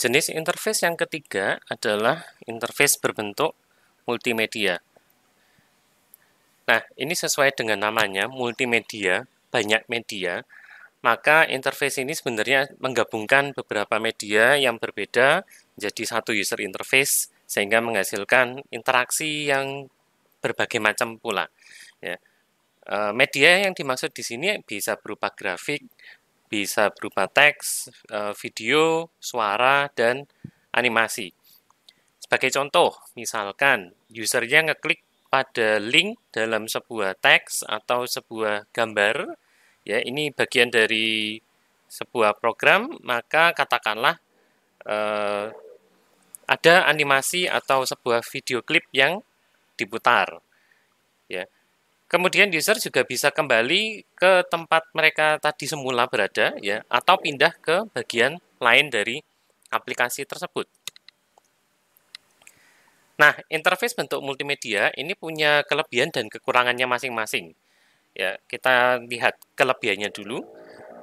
Jenis interface yang ketiga adalah interface berbentuk multimedia. Nah, ini sesuai dengan namanya, multimedia, banyak media, maka interface ini sebenarnya menggabungkan beberapa media yang berbeda menjadi satu user interface sehingga menghasilkan interaksi yang berbagai macam pula. Ya. Eh, media yang dimaksud di sini bisa berupa grafik, bisa berupa teks, eh, video, suara, dan animasi. Sebagai contoh, misalkan usernya ngeklik pada link dalam sebuah teks atau sebuah gambar, ya ini bagian dari sebuah program, maka katakanlah eh, ada animasi atau sebuah video klip yang diputar. Ya. Kemudian user juga bisa kembali ke tempat mereka tadi semula berada ya atau pindah ke bagian lain dari aplikasi tersebut. Nah, interface bentuk multimedia ini punya kelebihan dan kekurangannya masing-masing. Ya, kita lihat kelebihannya dulu.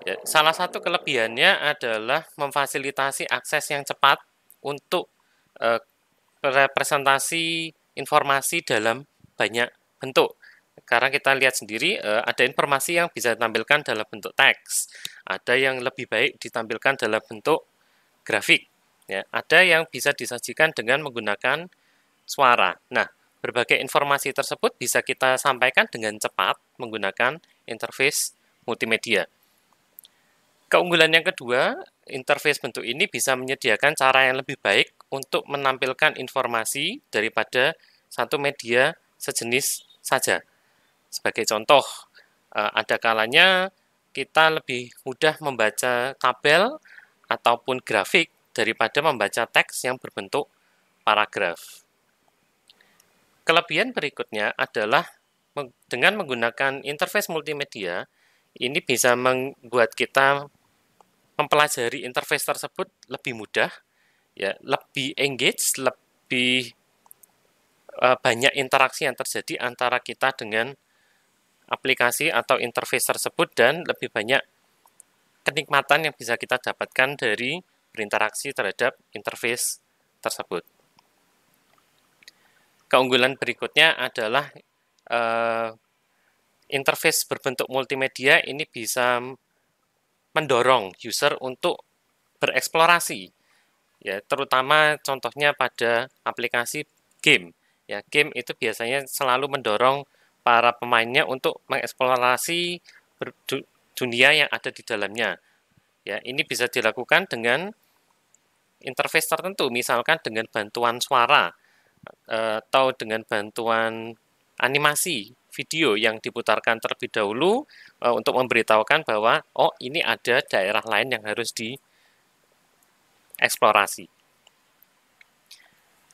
Ya, salah satu kelebihannya adalah memfasilitasi akses yang cepat untuk eh, representasi informasi dalam banyak bentuk sekarang kita lihat sendiri, eh, ada informasi yang bisa ditampilkan dalam bentuk teks, ada yang lebih baik ditampilkan dalam bentuk grafik, ya. ada yang bisa disajikan dengan menggunakan suara. Nah, berbagai informasi tersebut bisa kita sampaikan dengan cepat menggunakan interface multimedia. Keunggulan yang kedua, interface bentuk ini bisa menyediakan cara yang lebih baik untuk menampilkan informasi daripada satu media sejenis saja. Sebagai contoh, eh, ada kalanya kita lebih mudah membaca tabel ataupun grafik daripada membaca teks yang berbentuk paragraf. Kelebihan berikutnya adalah dengan menggunakan interface multimedia, ini bisa membuat kita mempelajari interface tersebut lebih mudah, ya, lebih engage, lebih eh, banyak interaksi yang terjadi antara kita dengan aplikasi atau interface tersebut dan lebih banyak kenikmatan yang bisa kita dapatkan dari berinteraksi terhadap interface tersebut. Keunggulan berikutnya adalah eh, interface berbentuk multimedia ini bisa mendorong user untuk bereksplorasi ya terutama contohnya pada aplikasi game ya game itu biasanya selalu mendorong para pemainnya untuk mengeksplorasi dunia yang ada di dalamnya. Ya, ini bisa dilakukan dengan interface tertentu, misalkan dengan bantuan suara eh, atau dengan bantuan animasi video yang diputarkan terlebih dahulu eh, untuk memberitahukan bahwa oh ini ada daerah lain yang harus dieksplorasi.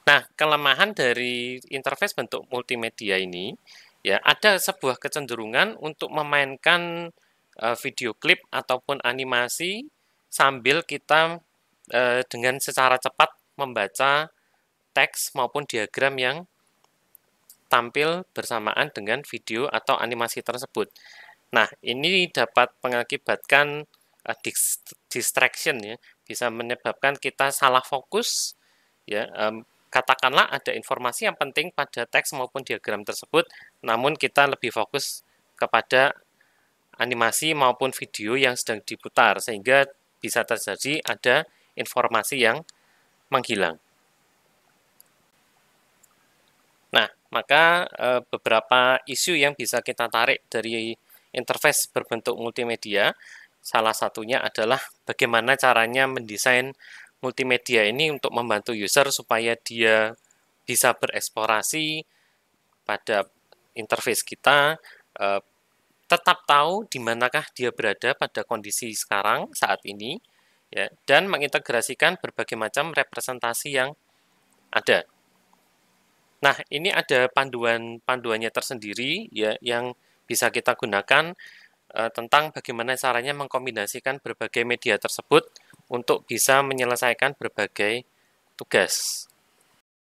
Nah, kelemahan dari interface bentuk multimedia ini ya ada sebuah kecenderungan untuk memainkan uh, video klip ataupun animasi sambil kita uh, dengan secara cepat membaca teks maupun diagram yang tampil bersamaan dengan video atau animasi tersebut. Nah, ini dapat mengakibatkan uh, distraction ya, bisa menyebabkan kita salah fokus ya, um, katakanlah ada informasi yang penting pada teks maupun diagram tersebut, namun kita lebih fokus kepada animasi maupun video yang sedang diputar sehingga bisa terjadi ada informasi yang menghilang. Nah, maka e, beberapa isu yang bisa kita tarik dari interface berbentuk multimedia salah satunya adalah bagaimana caranya mendesain multimedia ini untuk membantu user supaya dia bisa bereksplorasi pada interface kita eh, tetap tahu di manakah dia berada pada kondisi sekarang saat ini ya dan mengintegrasikan berbagai macam representasi yang ada. Nah, ini ada panduan-panduannya tersendiri ya yang bisa kita gunakan eh, tentang bagaimana caranya mengkombinasikan berbagai media tersebut untuk bisa menyelesaikan berbagai tugas.